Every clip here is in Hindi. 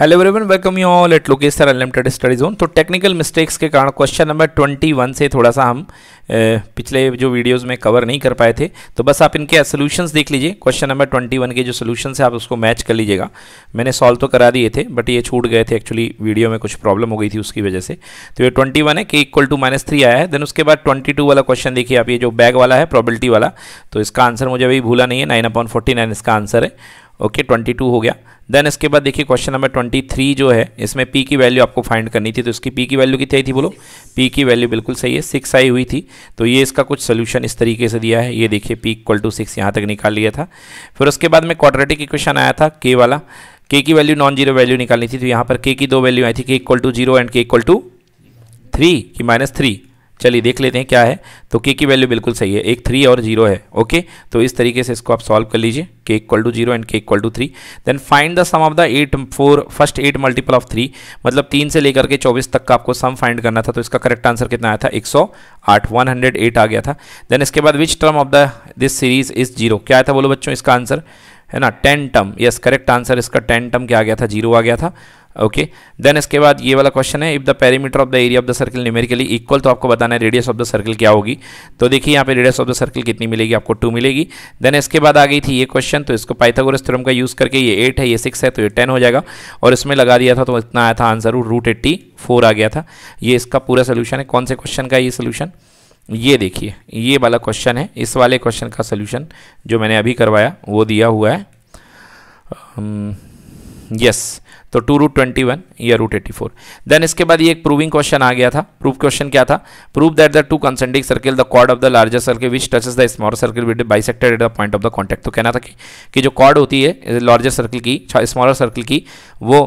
Hello everyone welcome you all at लोकेसर अनलिमिटेड स्टडी जोन तो टेक्निकल मिस्टेक्स के कारण क्वेश्चन नंबर ट्वेंटी वन से थोड़ा सा हम पिछले जो वीडियोस में कवर नहीं कर पाए थे तो बस आप इनके सोल्यूशन देख लीजिए क्वेश्चन नंबर ट्वेंटी वन के जो सोल्यूशन है आप उसको मैच कर लीजिएगा मैंने सॉल्व तो करा दिए थे बट ये छूट गए थे एक्चुअली वीडियो में कुछ प्रॉब्लम हो गई थी उसकी वजह से तो ये ट्वेंटी वन है के इक्वल टू माइनस थ्री आया है देन उसके बाद ट्वेंटी टू वाला क्वेश्चन देखिए आप ये जो बैग वाला है प्रॉबिलिटी वाला तो इसका आंसर मुझे अभी भूला नहीं है नाइन अपॉइंट फोर्टी नाइन इसका आंसर है ओके ट्वेंटी टू हो गया देन इसके बाद देखिए क्वेश्चन नंबर ट्वेंटी थ्री जो है इसमें पी की वैल्यू आपको फाइंड करनी थी तो इसकी पी की वैल्यू कितनी आई थी बोलो पी की वैल्यू बिल्कुल सही है सिक्स आई हुई थी तो ये इसका कुछ सोल्यूशन इस तरीके से दिया है ये देखिए पी इक्वल टू सिक्स यहाँ तक निकाल लिया था फिर उसके बाद में क्वाड्रेटिक इक्वेशन आया था के वाला के की वैल्यू नॉन जीरो वैल्यू निकालनी थी तो यहाँ पर के की दो वैल्यू आई थी K equal to zero and K equal to three की माइनस थ्री चलिए देख लेते हैं क्या है तो के की वैल्यू बिल्कुल सही है एक थ्री और जीरो है ओके तो इस तरीके से इसको आप सॉल्व कर लीजिए K equal to zero and K equal to three then find the sum of the eight four first eight multiple of three मतलब तीन से लेकर के चौबीस तक का आपको सम फाइंड करना था तो इसका करेक्ट आंसर कितना आया था एक सौ आठ वन हंड्रेड एट आ गया था देन इसके बाद which term of the this series is zero क्या आया था बोलो बच्चों इसका आंसर है ना ten term yes correct answer इसका टेन टर्म क्या आ गया था जीरो आ गया था ओके okay. देन इसके बाद ये वाला क्वेश्चन है if the perimeter of the area of the circle numerically equal तो आपको बताना है रेडियस ऑफ द सर्कल क्या होगी तो देखिए यहाँ पे रेडियस ऑफ द सर्कल कितनी मिलेगी आपको टू मिलेगी देन इसके बाद आ गई थी ये क्वेश्चन तो इसको पाइथागोरस थ्योरम का यूज़ करके ये एट है ये सिक्स है तो ये टेन हो जाएगा और इसमें लगा दिया था तो इतना आया था आंसर रूट एट्टी फोर आ गया था ये इसका पूरा सोल्यूशन है कौन से क्वेश्चन का ये सोल्यूशन ये देखिए ये वाला क्वेश्चन है इस वाले क्वेश्चन का सोल्यूशन जो मैंने अभी करवाया वो दिया हुआ है यस तो टू रूट ट्वेंटी वन या रूट एटी फोर देन इसके बाद ये एक प्रूविंग क्वेश्चन आ गया था प्रूफ क्वेश्चन क्या था proof that the two concentric circle the chord of the largest circle which touches the small circle with bisected at the point of the contact तो कहना था कि, कि जो कॉर्ड होती है लार्जेस्ट सर्किल की स्मॉलर सर्किल की वो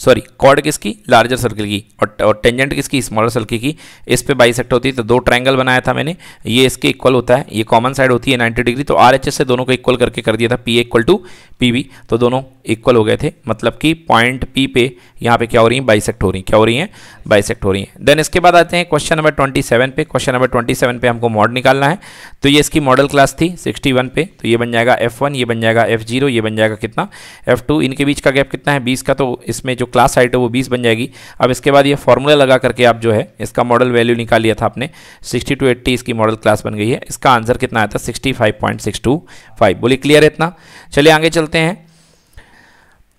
सॉरी कॉर्ड किसकी लार्जर सर्किल की और, और टेंजेंट किसकी स्मॉलर सर्किल की इस पे बाइसेक्ट होती है तो दो ट्रायंगल बनाया था मैंने ये इसके इक्वल होता है ये कॉमन साइड होती है 90 डिग्री तो आर से दोनों को इक्वल करके कर दिया था पी इक्वल टू पी तो दोनों इक्वल हो गए थे मतलब कि पॉइंट पी पे यहाँ पे क्या हो रही है बाइसेक्ट हो रही है क्या हो रही है बाइसेक्ट हो रही है देन इसके बाद आते हैं क्वेश्चन नंबर ट्वेंटी सेवन पे क्वेश्चन नंबर ट्वेंटी सेवन पे हमको मॉड निकालना है तो ये इसकी मॉडल क्लास थी सिक्सटी वन पे तो ये बन जाएगा एफ वन ये बन जाएगा एफ जीरो ये बन जाएगा कितना एफ टू इनके बीच का गैप कितना है बीस का तो इसमें जो क्लास हाइट है वो बीस बन जाएगी अब इसके बाद ये फॉर्मूला लगा करके आप जो है इसका मॉडल वैल्यू निकाल लिया था आपने सिक्सटी टू एट्टी इसकी मॉडल क्लास बन गई है इसका आंसर कितना आया था sixty five point six two five बोलिए क्लियर है इतना चलिए आगे चलते हैं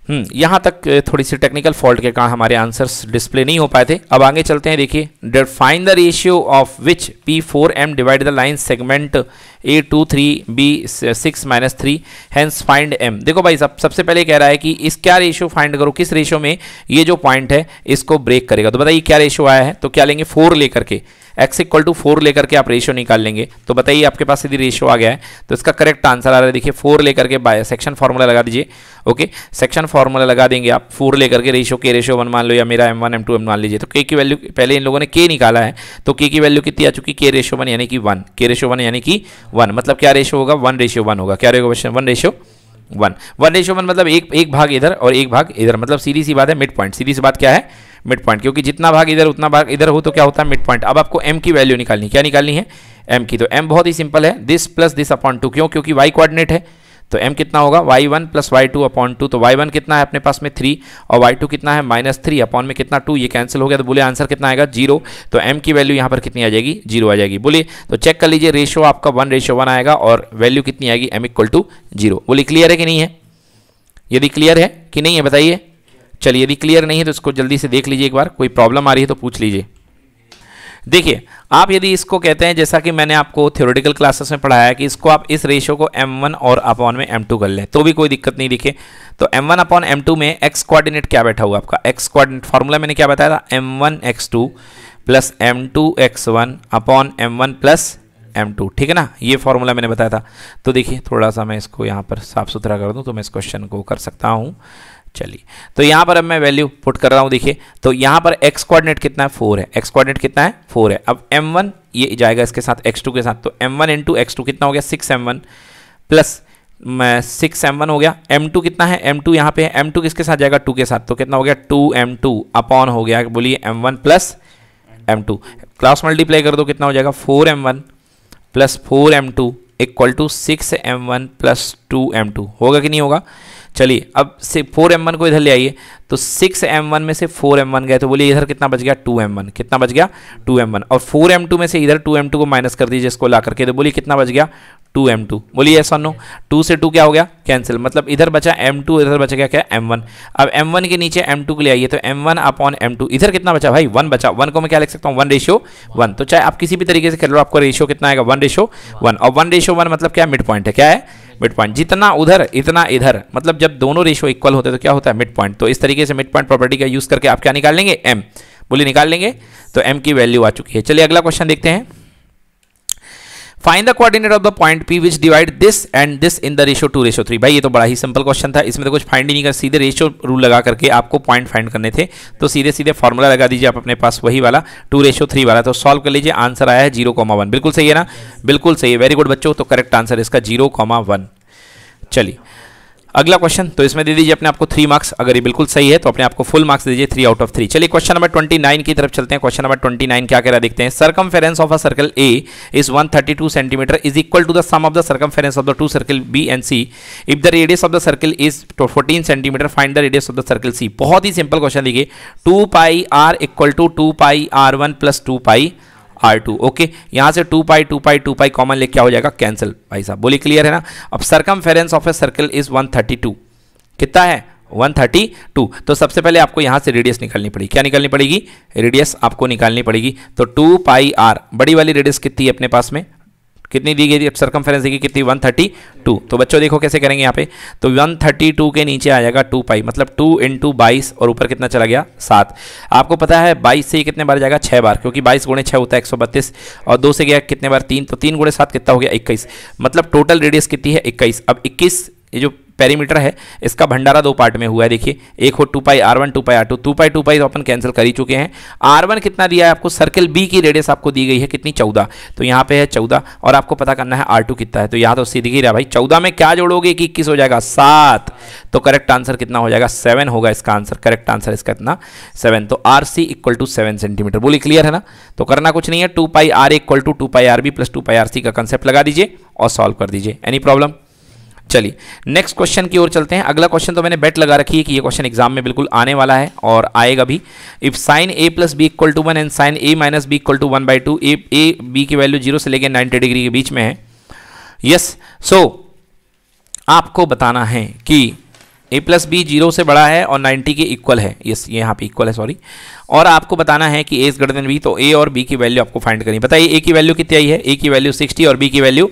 हम्म, यहाँ तक थोड़ी सी टेक्निकल फॉल्ट के कारण हमारे आंसर्स डिस्प्ले नहीं हो पाए थे अब आगे चलते हैं देखिए define the ratio of which P four M divide the line segment A two three B six minus three hence find M देखो भाई सब सबसे पहले कह रहा है कि इस क्या रेशियो फाइंड करो किस रेशियो में ये जो पॉइंट है इसको ब्रेक करेगा तो बताइए क्या रेशियो आया है तो क्या लेंगे फोर लेकर के एक्स इक्वल टू फोर लेकर के आप रेशियो निकाल लेंगे तो बताइए आपके पास यदि रेशियो आ गया है तो इसका करेक्ट आंसर आ रहा है देखिए फोर लेकर के बाय सेक्शन फार्मूला लगा दीजिए ओके सेक्शन फार्मूला लगा देंगे आप फोर लेकर के रेशियो के रेशियो वन मान लो या मेरा M one M two M मान लीजिए तो के की वैल्यू पहले इन लोगों ने के निकाला है तो के की वैल्यू कितनी आ चुकी के रेशियो वन यानी कि वन के रेशियो वन यानी कि वन मतलब क्या रेशियो होगा वन रेशियो वन होगा क्या रहेगा question one ratio one one ratio one मतलब एक एक भाग इधर और एक भाग इधर मतलब सीधी सी बात है मिड पॉइंट सीधी सी बात क्या है मिड पॉइंट क्योंकि जितना भाग इधर उतना भाग इधर हो तो क्या होता है मिड पॉइंट अब आपको एम की वैल्यू निकालनी क्या निकालनी है एम की तो एम बहुत ही सिंपल है this plus this upon two क्यों क्योंकि वाई कोऑर्डिनेट है तो m कितना होगा y1 one plus Y two upon two तो y1 कितना है अपने पास में थ्री और y2 कितना है माइनस थ्री अपॉन में कितना टू ये कैंसिल हो गया तो बोले आंसर कितना आएगा जीरो तो m की वैल्यू यहाँ पर कितनी आ जाएगी जीरो आ जाएगी बोलिए तो चेक कर लीजिए रेशियो आपका वन रेशियो वन आएगा और वैल्यू कितनी आएगी एम इक्वल टू जीरो बोले क्लियर है कि नहीं है यदि क्लियर है कि नहीं है बताइए चलिए यदि क्लियर नहीं है तो इसको जल्दी से देख लीजिए एक बार कोई प्रॉब्लम आ रही है तो पूछ लीजिए देखिए आप यदि इसको कहते हैं जैसा कि मैंने आपको थ्योरेटिकल क्लासेस में पढ़ाया कि इसको आप इस रेशियो को m1 और अपॉन में m2 कर लें तो भी कोई दिक्कत नहीं दिखे तो m1 अपॉन एम में x कोऑर्डिनेट क्या बैठा हुआ आपका x कोऑर्डिनेट फार्मूला मैंने क्या बताया था m1 x2 plus M two X one upon M one plus M two ठीक है ना ये फॉर्मूला मैंने बताया था तो देखिए थोड़ा सा मैं इसको यहाँ पर साफ़ सुथरा कर दूँ तो मैं इस क्वेश्चन को कर सकता हूँ चलिए तो यहाँ पर अब मैं वैल्यू पुट कर रहा हूँ देखिए तो यहाँ पर एक्स कोऑर्डिनेट कितना है फोर है एक्स कोऑर्डिनेट कितना है फोर है अब एम वन ये जाएगा इसके साथ एक्स टू के साथ तो M one into X two कितना हो गया six M one plus six M one हो गया एम टू कितना है एम टू यहाँ पर है एम टू किसके साथ जाएगा टू के साथ तो कितना हो गया टू एम टू अपॉन हो गया बोलिए M one plus M two class multiply कर दो कितना हो जाएगा four M one plus four M two equal to six M one plus two M two होगा कि नहीं होगा चलिए अब से फोर एम वन को इधर ले आइए तो सिक्स एम वन में से फोर एम वन गए तो बोलिए इधर कितना बच गया टू एम वन कितना बच गया टू एम वन और फोर एम टू में से इधर टू एम टू को माइनस कर दीजिए इसको ला करके तो बोलिए कितना बच गया टू एम टू बोलिए ऐसा नो टू से टू क्या हो गया कैंसिल मतलब इधर बचा एम टू इधर बचा क्या क्या एम वन अब एम वन के नीचे एम टू के लिए आइए तो M one upon M two इधर कितना बचा भाई वन बचा वन को मैं क्या लिख सकता हूँ वन रेशियो वन तो चाहे आप किसी भी तरीके से कर लो आपको रेशियो कितना आएगा वन रेशियो वन और वन रेशियो वन मतलब क्या मिड पॉइंट है क्या है मिड पॉइंट जितना उधर इतना इधर मतलब जब दोनों रेशियो इक्वल होते हैं तो क्या होता है मिड पॉइंट तो इस तरीके से मिड पॉइंट प्रॉपर्टी का यूज करके आप क्या निकाल लेंगे एम बोलिए निकाल लेंगे तो एम की वैल्यू आ चुकी है चलिए अगला क्वेश्चन देखते हैं find the coordinate of the point P which divide this and this in the ratio two ratio three भाई ये तो बड़ा ही सिंपल क्वेश्चन था इसमें तो कुछ फाइंड ही नहीं कर सीधे रेशो रूल लगा करके आपको पॉइंट फाइंड करने थे तो सीधे सीधे फॉर्मूला लगा दीजिए आप अपने पास वही वाला टू रेशो थ्री वाला तो सॉल्व कर लीजिए आंसर आया है जीरो कॉमा वन बिल्कुल सही है ना बिल्कुल सही है वेरी गुड बच्चों तो करेक्ट आंसर इसका जीरो कॉमा वन चलिए अगला क्वेश्चन तो इसमें दे दीजिए अपने आपको थ्री मार्क्स अगर ये बिल्कुल सही है तो अपने आपको फुल मार्क्स दीजिए थ्री आउट ऑफ थ्री चलिए क्वेश्चन नंबर ट्वेंटी नाइन की तरफ चलते हैं क्वेश्चन नंबर ट्वेंटी नाइन क्या कह देखते हैं फेरेंस of a circle A is one thirty two centimetre is equal to the sum of the फेरेंस of the two circle B and C if the radius of the circle is fourteen centimetre find the radius of the circle C बहुत ही सिंपल क्वेश्चन देखिए two pi R equal to two pi R one plus two pi R two okay यहाँ से two pi two pi two pi common लेके हो जाएगा कैंसिल भाई साहब बोली क्लियर है ना अब circumference of a circle is one thirty two कितना है 132 तो सबसे पहले आपको यहाँ से रेडियस निकालनी पड़ेगी क्या निकालनी पड़ेगी रेडियस आपको निकालनी पड़ेगी तो 2 पाई आर बड़ी वाली रेडियस कितनी है अपने पास में कितनी दी गई थी अब सरकमफेरेंस देखिए कितनी 132 तो बच्चों देखो कैसे करेंगे यहाँ पे तो 132 के नीचे आ जाएगा टू पाई मतलब टू इंटू बाईस और ऊपर कितना चला गया सात आपको पता है बाईस से कितने बार जाएगा छः बार क्योंकि बाईस गुणे छः होता है एक और दो से गया कितने बार तीन तो तीन गुणे सात कितना हो गया इक्कीस मतलब टोटल रेडियस कितनी है इक्कीस अब इक्कीस ये जो पेरीमीटर है इसका भंडारा दो पार्ट में हुआ है देखिए एक हो two pi R one two pi R two two pi two pi तो अपन कैंसिल कर ही चुके हैं आर वन कितना दिया है आपको सर्किल बी की रेडियस आपको दी गई है कितनी चौदह तो यहाँ पे है चौदह और आपको पता करना है आर टू कितना है तो यहाँ तो सीधी रहा भाई चौदह में क्या जोड़ोगे कि इक्कीस हो जाएगा सात तो करेक्ट आंसर कितना हो जाएगा सेवन होगा इसका आंसर करेक्ट आंसर इसका इतना सेवन तो R C equal to seven centimetre बोली क्लियर है ना तो करना कुछ नहीं है two pi R equal to two pi R B plus two pi R C का कंसेप्ट लगा दीजिए और सॉल्व कर दीजिए एनी प्रॉब्लम चलिए नेक्स्ट क्वेश्चन की ओर चलते हैं अगला क्वेश्चन तो मैंने बेट लगा रखी है कि ये क्वेश्चन एग्जाम में बिल्कुल आने वाला है और आएगा भी if sine A plus B equal to one and sine A minus B equal to one by two A A B की वैल्यू जीरो से लेकर नाइन्टी डिग्री के बीच में है यस सो so, आपको बताना है कि ए प्लस बी जीरो से बड़ा है और नाइन्टी के इक्वल है यस ये यहाँ पे इक्वल है सॉरी और आपको बताना है कि A is greater than B तो ए और बी की वैल्यू आपको फाइंड करनी बताइए ए की वैल्यू कितनी आई है ए की वैल्यू सिक्सटी और बी की वैल्यू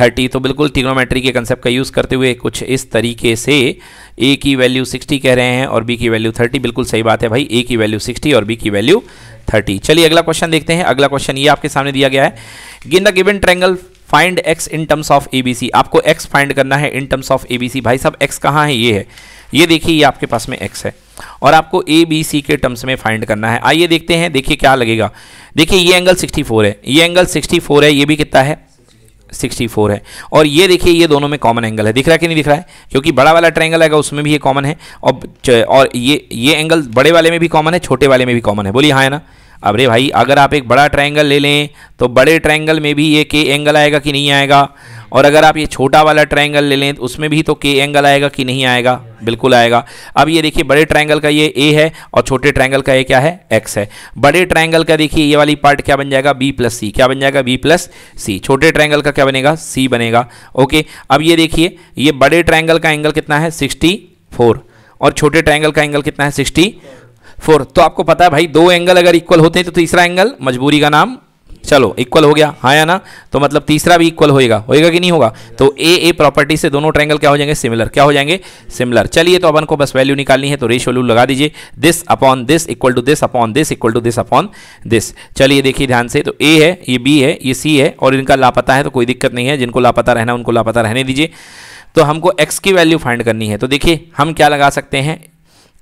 थर्टी तो बिल्कुल ट्रिग्नोमेट्री के कंसेप्ट का यूज़ करते हुए कुछ इस तरीके से ए की वैल्यू सिक्सटी कह रहे हैं और बी की वैल्यू थर्टी बिल्कुल सही बात है भाई ए की वैल्यू सिक्सटी और बी की वैल्यू थर्टी चलिए अगला क्वेश्चन देखते हैं अगला क्वेश्चन ये आपके सामने दिया गया है गिन the given triangle find X in terms of A B C आपको एक्स फाइंड करना है in terms of A B C भाई साहब एक्स कहाँ है ये है ये देखिए ये आपके पास में एक्स है और आपको ए बी सी के टर्म्स में फाइंड करना है आइए देखते हैं देखिए क्या लगेगा देखिए ये एंगल 64 है ये एंगल 64 है ये भी कितना है 64 है और ये देखिए ये दोनों में कॉमन एंगल है दिख रहा है कि नहीं दिख रहा है क्योंकि बड़ा वाला ट्रायंगल आएगा उसमें भी ये कॉमन है और और ये ये एंगल बड़े वाले में भी कॉमन है छोटे वाले में भी कॉमन है बोलिए हाँ है ना अब रे भाई अगर आप एक बड़ा ट्रायंगल ले लें तो बड़े ट्रायंगल में भी ये के एंगल आएगा कि नहीं आएगा और अगर आप ये छोटा वाला ट्रायंगल ले लें तो उसमें भी तो के एंगल आएगा कि नहीं आएगा बिल्कुल आएगा अब ये देखिए बड़े ट्रायंगल का ये ए है और छोटे ट्रायंगल का ये क्या है एक्स है बड़े ट्रायंगल का देखिए ये वाली पार्ट क्या बन जाएगा बी प्लस सी क्या बन जाएगा बी प्लस सी छोटे ट्रायंगल का क्या बनेगा सी बनेगा ओके अब ये देखिए ये बड़े ट्रायंगल का एंगल कितना है सिक्सटी फोर और छोटे ट्रायंगल का एंगल कितना है सिक्सटी फोर तो आपको पता है भाई दो एंगल अगर इक्वल होते हैं तो तीसरा एंगल मजबूरी का नाम चलो इक्वल हो गया हाँ या ना तो मतलब तीसरा भी इक्वल होएगा होएगा कि नहीं होगा तो ए ए प्रॉपर्टी से दोनों ट्रायंगल क्या हो जाएंगे सिमिलर क्या हो जाएंगे सिमिलर चलिए तो अपन को बस वैल्यू निकालनी है तो रेश वैल्यू लगा दीजिए this upon this equal to this upon this equal to this upon this चलिए देखिए ध्यान से तो ए है ये बी है ये सी है और इनका लापता है तो कोई दिक्कत नहीं है जिनको लापता रहना उनको लापता रहने दीजिए तो हमको एक्स की वैल्यू फाइंड करनी है तो देखिए हम क्या लगा सकते हैं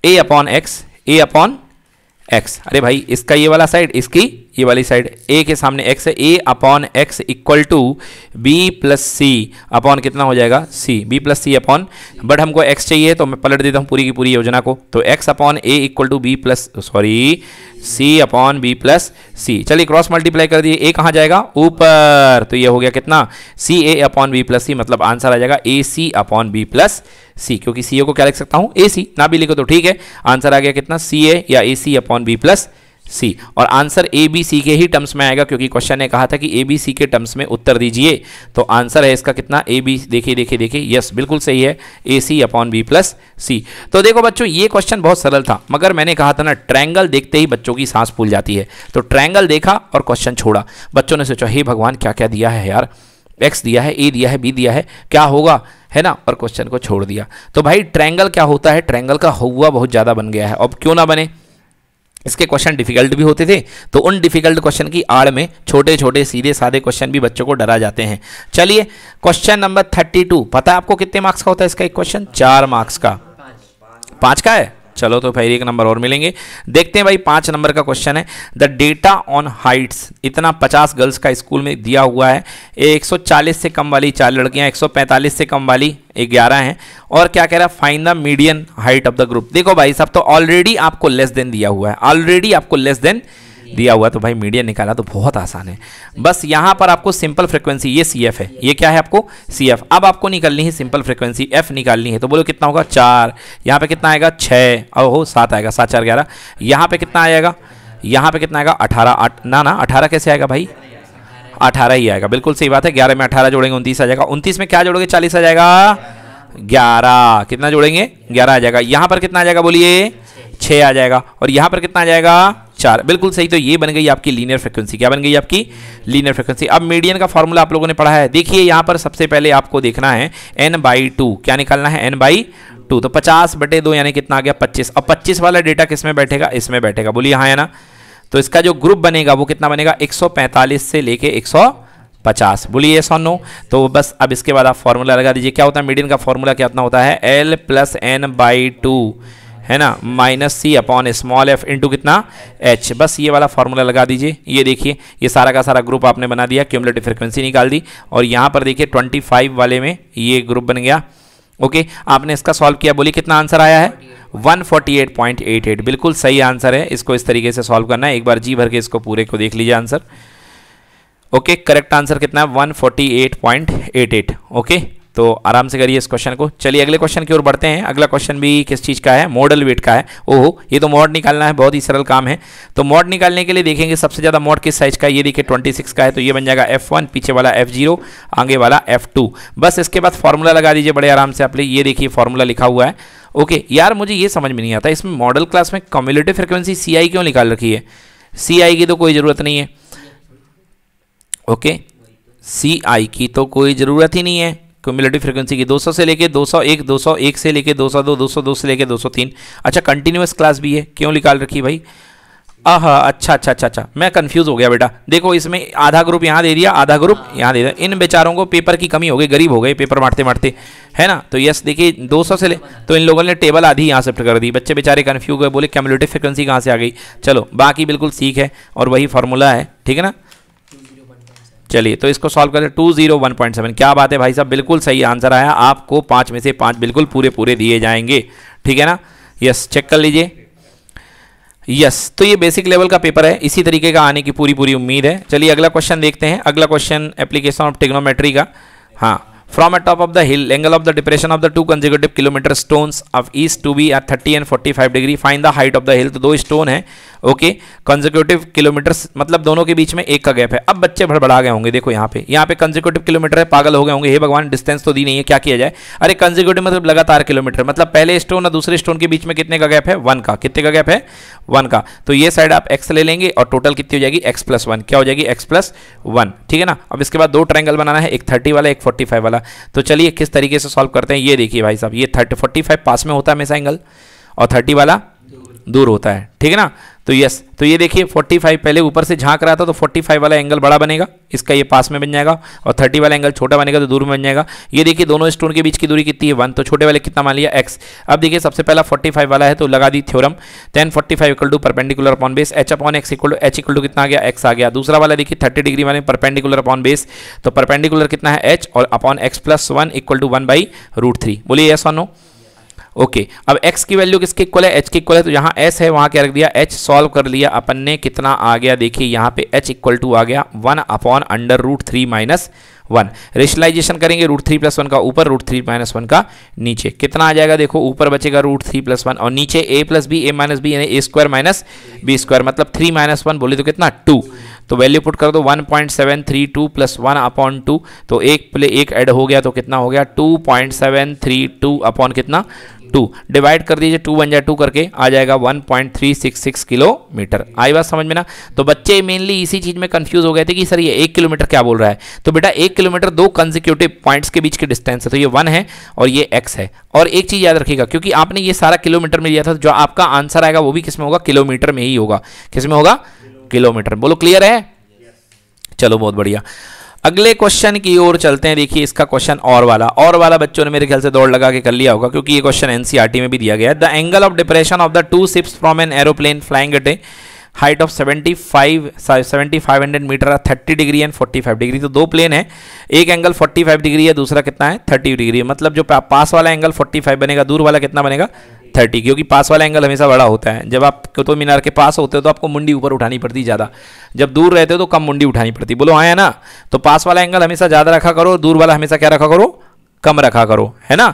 A upon X A upon X अरे भाई इसका ये वाला साइड इसकी ये वाली साइड ए के सामने एक्स है A upon X equal to B plus C upon कितना हो जाएगा C B plus C upon but हमको एक्स चाहिए तो मैं पलट देता हूँ पूरी की पूरी योजना को तो X upon A equal to B plus sorry C upon B plus C चलिए क्रॉस मल्टीप्लाई कर दिए ए कहाँ जाएगा ऊपर तो ये हो गया कितना C A upon B plus C मतलब आंसर आ जाएगा A C upon B plus C क्योंकि सी ए को क्या लिख सकता हूँ ए सी ना भी लिखो तो ठीक है आंसर आ गया कितना सी ए या A C upon B plus C. C और आंसर ए बी सी के ही टर्म्स में आएगा क्योंकि क्वेश्चन ने कहा था कि ए बी सी के टर्म्स में उत्तर दीजिए तो आंसर है इसका कितना ए बी देखिए देखिए देखिए यस बिल्कुल सही है A C upon B plus C तो देखो बच्चों ये क्वेश्चन बहुत सरल था मगर मैंने कहा था ना ट्रैंगल देखते ही बच्चों की सांस फूल जाती है तो ट्रैंगल देखा और क्वेश्चन छोड़ा बच्चों ने सोचा हे भगवान क्या क्या दिया है यार एक्स दिया है ए दिया है बी दिया है क्या होगा है ना और क्वेश्चन को छोड़ दिया तो भाई ट्रैंगल क्या होता है ट्रैंगल का हुआ बहुत ज़्यादा बन गया है अब क्यों ना बने इसके क्वेश्चन डिफिकल्ट भी होते थे तो उन डिफिकल्ट क्वेश्चन की आड़ में छोटे छोटे सीधे साधे क्वेश्चन भी बच्चों को डरा जाते हैं चलिए क्वेश्चन नंबर थर्टी टू पता है आपको कितने मार्क्स का होता है इसका एक क्वेश्चन चार मार्क्स का पांच का है चलो तो भाई एक नंबर और मिलेंगे देखते हैं भाई पांच नंबर का क्वेश्चन है द डेटा ऑन हाइट्स इतना पचास गर्ल्स का स्कूल में दिया हुआ है एक सौ चालीस से कम वाली चार लड़कियां एक सौ पैंतालीस से कम वाली ग्यारह हैं और क्या कह रहा है find the median height of the group देखो भाई साहब तो ऑलरेडी आपको लेस देन दिया हुआ है ऑलरेडी आपको लेस देन दिया हुआ तो भाई मीडियन निकाला तो बहुत आसान है बस यहाँ पर आपको सिंपल फ्रिक्वेंसी ये सी एफ है ये क्या है आपको सी एफ अब आपको निकालनी है सिंपल फ्रिक्वेंसी एफ निकालनी है तो बोलो कितना होगा चार यहाँ पर कितना आएगा छः हो सात आएगा सात चार ग्यारह यहाँ पर कितना आएगा यहाँ पर कितना आएगा अठारह आठ ना ना अठारह कैसे आएगा भाई अठारह ही आएगा बिल्कुल सही बात है ग्यारह में अठारह जोड़ेंगे उनतीस आ जाएगा उनतीस में क्या जोड़ोगे चालीस आ जाएगा ग्यारह कितना जोड़ेंगे ग्यारह आ जाएगा यहाँ पर कितना आ जाएगा बोलिए छः आ जाएगा और यहाँ पर कितना आ जाएगा चार बिल्कुल सही तो ये बन गई आपकी लीनियर फ्रिक्वेंसी क्या बन गई आपकी लीनियर फ्रिक्वेंसी अब मीडियन का फॉर्मूला आप लोगों ने पढ़ा है देखिए यहाँ पर सबसे पहले आपको देखना है एन बाई टू क्या निकालना है एन बाई टू तो पचास बटे दो यानी कितना आ गया पच्चीस अब पच्चीस वाला डेटा किसमें बैठेगा इसमें बैठेगा बोलिए हाँ है ना तो इसका जो ग्रुप बनेगा वो कितना बनेगा 145 से लेके 150 बोलिए सौ नो तो बस अब इसके बाद आप फॉर्मूला लगा दीजिए क्या होता है मीडियन का फॉर्मूला क्या होता है L plus N by two है ना minus C upon small F into कितना एच बस ये वाला फॉर्मूला लगा दीजिए ये देखिए ये सारा का सारा ग्रुप आपने बना दिया क्यूमलेटिव फ्रिक्वेंसी निकाल दी और यहाँ पर देखिए ट्वेंटी फाइव वाले में ये ग्रुप बन गया ओके आपने इसका सॉल्व किया बोलिए कितना आंसर आया है 148.88 बिल्कुल सही आंसर है इसको इस तरीके से सॉल्व करना है एक बार जी भर के इसको पूरे को देख लीजिए आंसर ओके करेक्ट आंसर कितना है 148.88 ओके तो आराम से करिए इस क्वेश्चन को चलिए अगले क्वेश्चन की ओर बढ़ते हैं अगला क्वेश्चन भी किस चीज़ का है मॉडल वेट का है ओहो ये तो मॉड निकालना है बहुत ही सरल काम है तो मॉड निकालने के लिए देखेंगे सबसे ज़्यादा मॉड किस साइज़ का ये देखिए ट्वेंटी सिक्स का है तो ये बन जाएगा एफ वन पीछे वाला एफ जीरो आगे वाला एफ टू बस इसके बाद फॉर्मूला लगा दीजिए बड़े आराम से आप ये देखिए फॉर्मूला लिखा हुआ है ओके यार मुझे ये समझ में नहीं आता इसमें मॉडल क्लास में कम्युनिटिव फ्रिक्वेंसी सी क्यों निकाल रखी है सी की तो कोई ज़रूरत नहीं है ओके सी की तो कोई ज़रूरत ही नहीं है क्यूमुलेटिव फ्रीक्वेंसी की 200 से लेके 201 201 से लेके 202 202 से लेके 203 अच्छा कंटिन्यूस क्लास भी है क्यों निकाल रखी भाई आह अच्छा अच्छा अच्छा अच्छा मैं कंफ्यूज हो गया बेटा देखो इसमें आधा ग्रुप यहाँ दे दिया आधा ग्रुप यहाँ दे दिया इन बेचारों को पेपर की कमी हो गई गरीब हो गए पेपर बांटते बांटते है ना तो यस देखिए 200 से ले तो इन लोगों ने टेबल आधी यहाँ सेफ्ट कर दी बच्चे बेचारे कन्फ्यूज हुए बोले कैमुलेटिव फ्रिक्वेंसी कहाँ से आ गई चलो बाकी बिल्कुल सीख है और वही फार्मूला है ठीक है ना चलिए तो इसको सॉल्व करें two zero one point seven क्या बात है भाई साहब बिल्कुल सही आंसर आया आपको पाँच में से पाँच बिल्कुल पूरे पूरे दिए जाएंगे ठीक है ना यस चेक कर लीजिए यस तो ये बेसिक लेवल का पेपर है इसी तरीके का आने की पूरी पूरी उम्मीद है चलिए अगला क्वेश्चन देखते हैं अगला क्वेश्चन एप्लीकेशन ऑफ टेक्नोमेट्री का हाँ From a top of the hill, angle of the depression of the two consecutive kilometer stones of east to be at 30 and 45 degree. Find the height of the hill. तो दो स्टोन है ओके कंजिक्यूटिव किलोमीटर मतलब दोनों के बीच में एक का गैप है अब बच्चे भड़बड़ा गए होंगे देखो यहाँ पे यहाँ पे कंजिक्यूटिव किलोमीटर है पागल हो गए होंगे हे भगवान डिस्टेंस तो दी नहीं है क्या किया जाए अरे कंजिक्यूटिव मतलब लगातार किलोमीटर मतलब पहले स्टोन और दूसरे स्टोन के बीच में कितने का गैप है वन का कितने का गैप है वन का तो ये साइड आप एक्स ले लेंगे और टोटल कितनी हो जाएगी एक्स प्लस वन क्या हो जाएगी एक्स प्लस वन ठीक है ना अब इसके बाद दो ट्राइंगल बनाना है एक थर्टी वाला एक फोर्टी वाला वाला तो चलिए किस तरीके से सॉल्व करते हैं ये देखिए भाई साहब ये थर्टी फोर्टी फाइव पास में होता है हमेशा एंगल और थर्टी वाला दूर होता है ठीक है ना तो यस तो ये देखिए 45 पहले ऊपर से झांक रहा था तो 45 वाला एंगल बड़ा बनेगा इसका ये पास में बन जाएगा और 30 वाला एंगल छोटा बनेगा तो दूर में बन जाएगा ये देखिए दोनों स्टोन के बीच की दूरी कितनी है वन तो छोटे वाले कितना मान लिया एक्स अब देखिए सबसे पहला 45 वाला है तो लगा दी theorem tan forty five equal to perpendicular upon base H upon X equal to H equal to कितना आ गया एक्स आ गया दूसरा वाला देखिए थर्टी डिग्री वाले परपेंडिकुलर अपॉन बेस तो परपेंडिकुलर कितना है एच और upon X plus one equal to one by root three बोलिए यस और नो ओके अब एक्स की वैल्यू किसके इक्वल है एच के इक्वल है तो यहाँ एस है वहाँ क्या रख दिया एच सॉल्व कर लिया अपन ने कितना आ गया देखिए यहाँ पे एच इक्वल टू आ गया one upon under root three minus one rationalisation करेंगे रूट थ्री प्लस वन का ऊपर रूट थ्री माइनस वन का नीचे कितना आ जाएगा देखो ऊपर बचेगा रूट थ्री प्लस वन और नीचे A plus B A minus B यानी A square minus B square मतलब थ्री माइनस वन बोले तो कितना टू तो वैल्यू पुट कर दो one point seven three two plus one upon two तो एक प्ले एक ऐड हो गया तो कितना हो गया two point seven three two upon कितना टू डिवाइड कर दीजिए टू वन जा टू करके आ जाएगा one point three six six kilometre आई बात समझ में ना तो बच्चे मेनली इसी चीज़ में कंफ्यूज हो गए थे कि सर ये एक किलोमीटर क्या बोल रहा है तो बेटा एक किलोमीटर दो कंजिक्यूटिव पॉइंट्स के बीच के डिस्टेंस है तो ये वन है और ये एक्स है और एक चीज़ याद रखिएगा क्योंकि आपने ये सारा किलोमीटर में लिया था जो आपका आंसर आएगा वो भी किस में होगा किलोमीटर में ही होगा किस में होगा किलोमीटर बोलो क्लियर है चलो बहुत बढ़िया अगले क्वेश्चन की ओर चलते हैं देखिए इसका क्वेश्चन और वाला और वाला बच्चों ने मेरे ख्याल से दौड़ लगा के कर लिया होगा क्योंकि ये क्वेश्चन एनसीईआरटी e में भी दिया गया है the angle of depression of the two ships from an aeroplane flying at a height of 75 7500 metre thirty degree and 45 degree तो दो प्लेन है एक एंगल 45 डिग्री है दूसरा कितना है 30 डिग्री मतलब जो पास वाला एंगल 45 बनेगा दूर वाला कितना बनेगा थर्टी क्योंकि पास वाला एंगल हमेशा बड़ा होता है जब आप कुतुब तो मीनार के पास होते हो तो आपको मुंडी ऊपर उठानी पड़ती ज़्यादा जब दूर रहते हो तो कम मुंडी उठानी पड़ती बोलो हाँ है ना तो पास वाला एंगल हमेशा ज़्यादा रखा करो दूर वाला हमेशा क्या रखा करो कम रखा करो है ना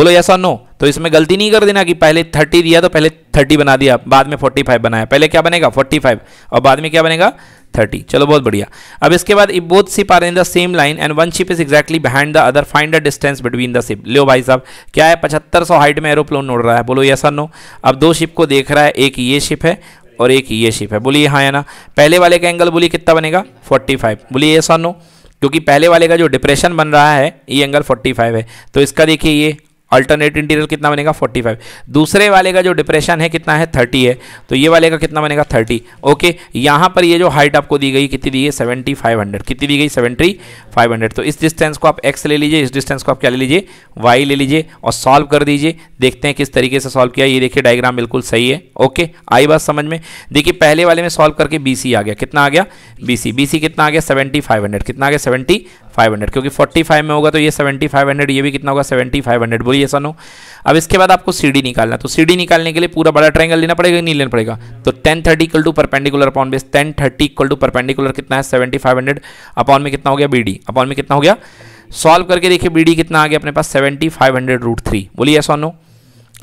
बोलो यस और नो तो इसमें गलती नहीं कर देना कि पहले थर्टी दिया तो पहले थर्टी बना दिया बाद में फोर्टी फाइव बनाया पहले क्या बनेगा फोर्टी फाइव और बाद में क्या बनेगा थर्टी चलो बहुत बढ़िया अब इसके बाद both ship are in the same line and one ship is exactly behind the other find the distance between the ship लो भाई साहब क्या है पचहत्तर सौ हाइट में एरोप्लेन उड़ रहा है बोलो ये सर नो अब दो शिप को देख रहा है एक ये शिप है और एक ये शिप है बोलिए हाँ या ना पहले वाले का एंगल बोलिए कितना बनेगा 45 बोलिए ये सर नो क्योंकि पहले वाले का जो डिप्रेशन बन रहा है ये एंगल 45 है तो इसका देखिए ये अल्टरनेट इंटीरियर कितना बनेगा 45 दूसरे वाले का जो डिप्रेशन है कितना है 30 है तो ये वाले का कितना बनेगा 30 ओके यहाँ पर ये जो हाइट आपको दी गई कितनी दी है सेवेंटी फाइव हंड्रेड कितनी दी गई सेवेंटी फाइव हंड्रेड तो इस डिस्टेंस को आप एक्स ले लीजिए इस डिस्टेंस को आप क्या ले लीजिए वाई ले लीजिए और सॉल्व कर दीजिए देखते हैं किस तरीके से सॉल्व किया ये देखिए डायग्राम बिल्कुल सही है ओके आई बात समझ में देखिए पहले वाले में सॉल्व करके बी आ गया कितना आ गया बी सी कितना आ गया सेवेंटी कितना आ गया सेवेंटी क्योंकि फोर्टी में होगा तो ये सेवेंटी ये भी कितना होगा सेवेंटी कोई ओरिएशन हो अब इसके बाद आपको सी निकालना तो सी निकालने के लिए पूरा बड़ा ट्राइंगल लेना पड़ेगा नहीं लेना पड़ेगा तो tan thirty equal to perpendicular upon base tan thirty equal to perpendicular कितना है सेवेंटी फाइव हंड्रेड अपॉन में कितना हो गया बी अपॉन में कितना हो गया सॉल्व करके देखिए बी कितना आ गया अपने पास seventy five hundred root three बोलिए ऐसा नो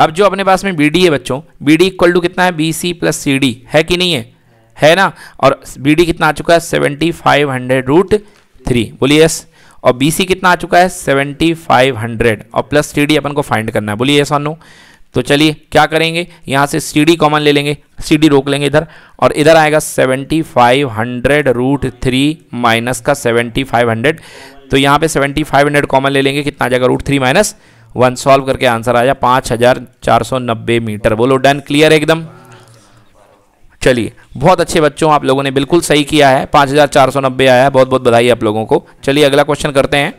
अब जो अपने पास में बी है बच्चों बी डी इक्वल टू कितना है B C plus C D है कि नहीं है है ना और बी डी कितना आ चुका है seventy five hundred root three बोलिए यस और सी कितना आ चुका है 7500 और प्लस सी अपन को फाइंड करना है बोलिए सानू तो चलिए क्या करेंगे यहाँ से सी डी कॉमन ले लेंगे सी डी रोक लेंगे इधर और इधर आएगा 7500 रूट थ्री माइनस का 7500 तो यहाँ पे 7500 कॉमन ले लेंगे कितना आ जाएगा root three minus one solve करके आंसर आ जाए पाँच हज़ार चार सौ नब्बे मीटर बोलो डन क्लियर एकदम चलिए बहुत अच्छे बच्चों आप लोगों ने बिल्कुल सही किया है पाँच आया है बहुत बहुत बधाई आप लोगों को चलिए अगला क्वेश्चन करते हैं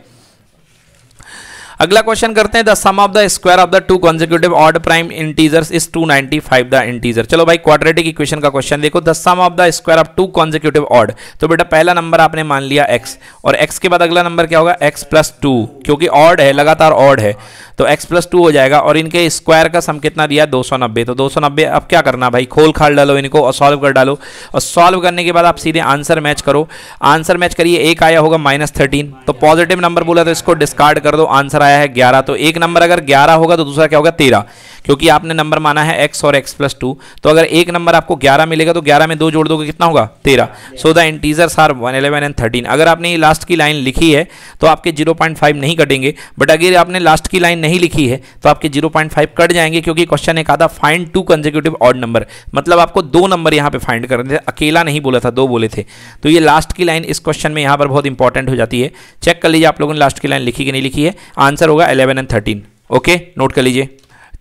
अगला क्वेश्चन करते हैं the sum of the square of the two consecutive odd prime integers is 295 the integer चलो भाई क्वाड्रेटिक इक्वेशन का क्वेश्चन देखो the sum of the square of two consecutive odd तो बेटा पहला नंबर आपने मान लिया x और x के बाद अगला नंबर क्या होगा x प्लस टू क्योंकि ऑड है लगातार ऑड है तो x प्लस टू हो जाएगा और इनके स्क्वायर का सम कितना दिया दो सौ नब्बे तो दो सौ नब्बे अब क्या करना भाई खोल खाल डालो इनको और सॉल्व कर डालो और सॉल्व करने के बाद आप सीधे आंसर मैच करो आंसर मैच करिए एक आया होगा माइनस थर्टीन तो पॉजिटिव नंबर बोला तो इसको डिस्कार्ड कर दो आंसर आया आया है ग्यारह तो एक नंबर अगर ग्यारह होगा तो दूसरा क्या होगा तेरह क्योंकि आपने नंबर माना है एक्स और एक्स प्लस टू तो अगर एक नंबर आपको ग्यारह मिलेगा तो ग्यारह में दो जोड़ दोगे कितना होगा तेरह so the integers are one eleven and thirteen अगर आपने ये लास्ट की लाइन लिखी है तो आपके जीरो पॉइंट फाइव नहीं कटेंगे बट अगर आपने लास्ट की लाइन नहीं लिखी है तो आपके जीरो पॉइंट फाइव कट जाएंगे क्योंकि क्वेश्चन ने कहा था find two consecutive odd number मतलब आपको दो नंबर यहाँ पे फाइंड करने थे अकेला नहीं बोला था दो बोले थे तो ये लास्ट की लाइन इस क्वेश्चन में यहाँ पर बहुत इंपॉर्टेंट हो जाती है चेक कर लीजिए आप लोगों ने लास्ट की लाइन लिखी कि नहीं लिखी है आंसर होगा 11 एंड 13 ओके नोट कर लीजिए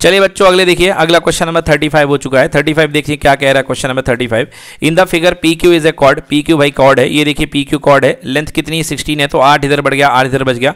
चलिए बच्चों अगले देखिए अगला क्वेश्चन नंबर थर्टी फाइव हो चुका है थर्टी फाइव देखिए क्या कह रहा है question number thirty five in the figure P Q is a chord P Q भाई कॉर्ड है ये देखिए पी क्यू कॉर्ड है लेंथ कितनी है सिक्सटीन है तो आठ इधर बढ़ गया आठ इधर बच गया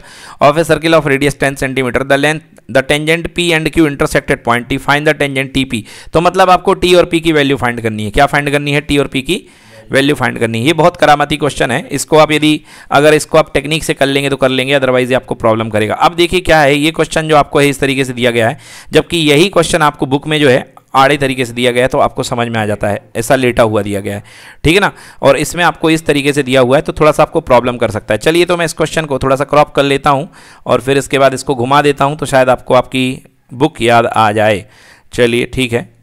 of a circle of radius ten centimetre the length the tangent P and Q intersected point T find the tangent T P तो मतलब आपको टी और पी की वैल्यू फाइंड करनी है क्या फाइंड करनी है टी और पी की वैल्यू फाइंड करनी है ये बहुत करामती क्वेश्चन है इसको आप यदि अगर इसको आप टेक्निक से कर लेंगे तो कर लेंगे अदरवाइज ये आपको प्रॉब्लम करेगा अब देखिए क्या है ये क्वेश्चन जो आपको है इस तरीके से दिया गया है जबकि यही क्वेश्चन आपको बुक में जो है आड़े तरीके से दिया गया है तो आपको समझ में आ जाता है ऐसा लेटा हुआ दिया गया है ठीक है ना और इसमें आपको इस तरीके से दिया हुआ है तो थोड़ा सा आपको प्रॉब्लम कर सकता है चलिए तो मैं इस क्वेश्चन को थोड़ा सा क्रॉप कर लेता हूँ और फिर इसके बाद इसको घुमा देता हूँ तो शायद आपको आपकी बुक याद आ जाए चलिए ठीक है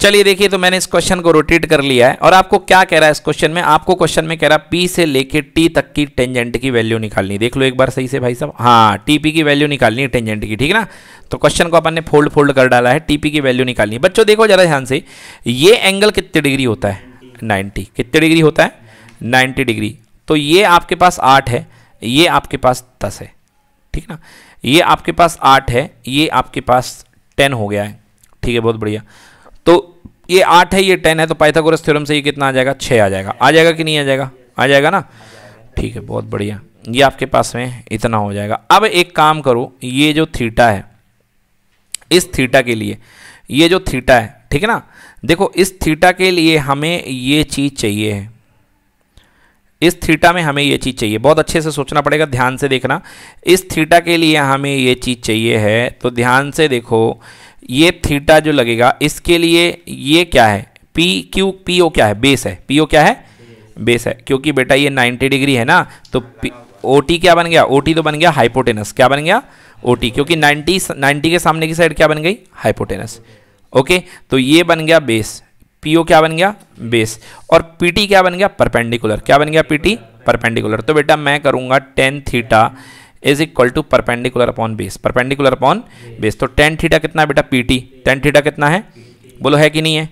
चलिए देखिए तो मैंने इस क्वेश्चन को रोटेट कर लिया है और आपको क्या कह रहा है इस क्वेश्चन में आपको क्वेश्चन में कह रहा है पी से लेके टी तक की टेंजेंट की वैल्यू निकालनी देख लो एक बार सही से भाई साहब हाँ टीपी की वैल्यू निकालनी है टेंजेंट की ठीक ना तो क्वेश्चन को अपन ने फोल्ड फोल्ड कर डाला है टीपी की वैल्यू निकालनी है बच्चों देखो जरा ध्यान से ये एंगल कितने डिग्री होता है नाइन्टी कितने डिग्री होता है नाइन्टी डिग्री तो ये आपके पास आठ है ये आपके पास दस है ठीक ना ये आपके पास आठ है ये आपके पास टेन हो गया है ठीक है बहुत बढ़िया तो ये आठ है ये टेन है तो पाइथागोरस थ्योरम से ये कितना आ जाएगा छः आ जाएगा आ जाएगा कि नहीं आ जाएगा आ जाएगा ना ठीक है बहुत बढ़िया ये आपके पास में इतना हो जाएगा अब एक काम करो ये जो थीटा है इस थीटा के लिए ये जो थीटा है ठीक है ना देखो इस थीटा के लिए हमें ये चीज़ चाहिए है इस थीटा में हमें ये चीज़ चाहिए बहुत अच्छे से सोचना पड़ेगा ध्यान से देखना इस थीटा के लिए हमें ये चीज़ चाहिए है तो ध्यान से देखो ये थीटा जो लगेगा इसके लिए ये क्या है पी क्यू पी ओ क्या है बेस है पी ओ क्या है बेस है क्योंकि बेटा ये 90 डिग्री है ना तो ओ टी क्या बन गया ओ टी तो बन गया हाइपोटेनस क्या बन गया ओ टी क्योंकि 90 90 के सामने की साइड क्या बन गई हाइपोटेनस ओके तो ये बन गया बेस पी ओ क्या बन गया बेस और पी टी क्या बन गया परपेंडिकुलर क्या बन गया पी टी परपेंडिकुलर तो बेटा मैं करूँगा tan theta is equal to perpendicular upon base perpendicular upon base तो टेन थीटा कितना बेटा पीटी टेन थीटा कितना है बोलो है कि नहीं है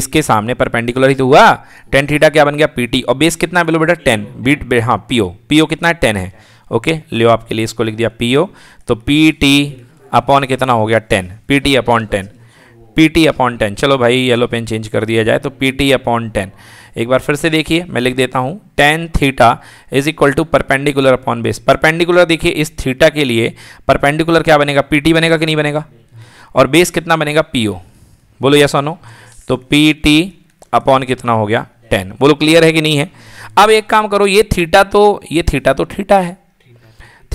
इसके सामने परपेंडिकुलर ही तो हुआ टेन थीटा क्या बन गया पी टी और बेस कितना बोलो बेटा टेन बीट बे, हाँ पी ओ कितना है टेन है ओके लियो आपके लिए इसको लिख दिया पी ओ तो पी टी अपॉन कितना हो गया ten P T upon ten P T upon ten चलो भाई येलो पेन चेंज कर दिया जाए तो पी टी अपॉन टेन एक बार फिर से देखिए मैं लिख देता हूँ tan theta is equal to perpendicular upon base perpendicular देखिए इस थीटा के लिए परपेंडिकुलर क्या बनेगा पी टी बनेगा कि नहीं बनेगा और बेस कितना बनेगा पी ओ बोलो यस और तो पी टी अपॉन कितना हो गया टेन बोलो क्लियर है कि नहीं है अब एक काम करो ये थीटा तो ये थीटा तो थीटा है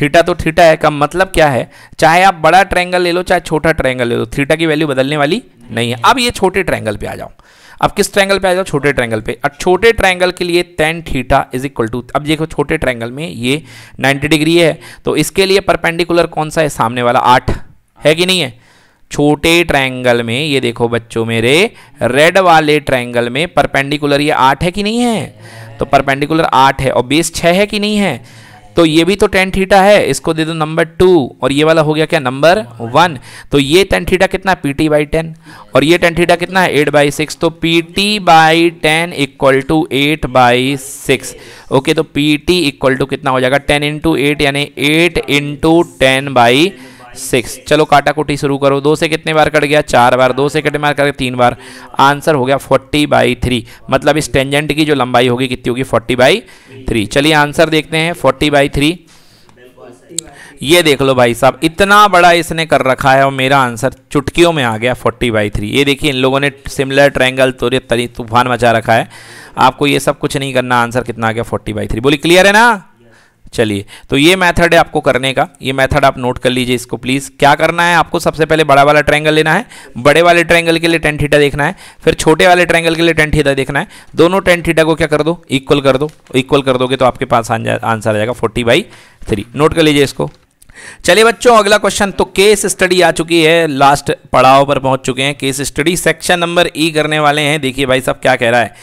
थीटा तो थीटा है का मतलब क्या है चाहे आप बड़ा ट्रायंगल ले लो चाहे छोटा ट्रायंगल ले लो थीटा की वैल्यू बदलने वाली नहीं है अब ये छोटे ट्रायंगल पे आ जाओ अब किस ट्रायंगल पे आ जाओ छोटे ट्रायंगल पे अब छोटे ट्रायंगल के लिए tan theta is equal to अब देखो छोटे ट्रायंगल में ये 90 डिग्री है तो इसके लिए परपेंडिकुलर कौन सा है सामने वाला आठ है कि नहीं है छोटे ट्रायंगल में ये देखो बच्चों मेरे रेड वाले ट्रायंगल में परपेंडिकुलर ये आठ है कि नहीं है तो परपेंडिकुलर आठ है और बेस छः है कि नहीं है तो ये भी तो टेन थीटा है इसको दे दो नंबर टू और ये वाला हो गया क्या नंबर वन तो ये टेन थीटा कितना पी टी बाई टेन और ये टेन थीटा कितना है एट बाई सिक्स तो P T by ten equal to eight by six okay तो पी टी इक्वल टू कितना हो जाएगा टेन इंटू एट यानी eight into ten by six चलो काटाकुटी शुरू करो दो से कितने बार कट गया चार बार दो से कितने बार कट गया तीन बार आंसर हो गया फोर्टी बाई थ्री मतलब इस टेंजेंट की जो लंबाई होगी कितनी होगी फोर्टी बाई थ्री चलिए आंसर देखते हैं फोर्टी बाई थ्री ये देख लो भाई साहब इतना बड़ा इसने कर रखा है और मेरा आंसर चुटकियों में आ गया फोर्टी बाई थ्री ये देखिए इन लोगों ने सिमिलर ट्रायंगल तो तूफान मचा रखा है आपको ये सब कुछ नहीं करना आंसर कितना आ गया फोर्टी बाई थ्री बोली क्लियर है ना चलिए तो ये मेथड है आपको करने का ये मेथड आप नोट कर लीजिए इसको प्लीज़ क्या करना है आपको सबसे पहले बड़ा वाला ट्रायंगल लेना है बड़े वाले ट्रायंगल के लिए टेन थीटा देखना है फिर छोटे वाले ट्रायंगल के लिए टेन थीटा देखना है दोनों टेन थीटा को क्या कर दो इक्वल कर दो इक्वल कर दोगे तो आपके पास आंसर आ जाएगा फोर्टी बाई थ्री नोट कर लीजिए इसको चलिए बच्चों अगला क्वेश्चन तो केस स्टडी आ चुकी है लास्ट पड़ाव पर पहुंच चुके हैं case study section number E करने वाले हैं देखिए भाई साहब क्या कह रहा है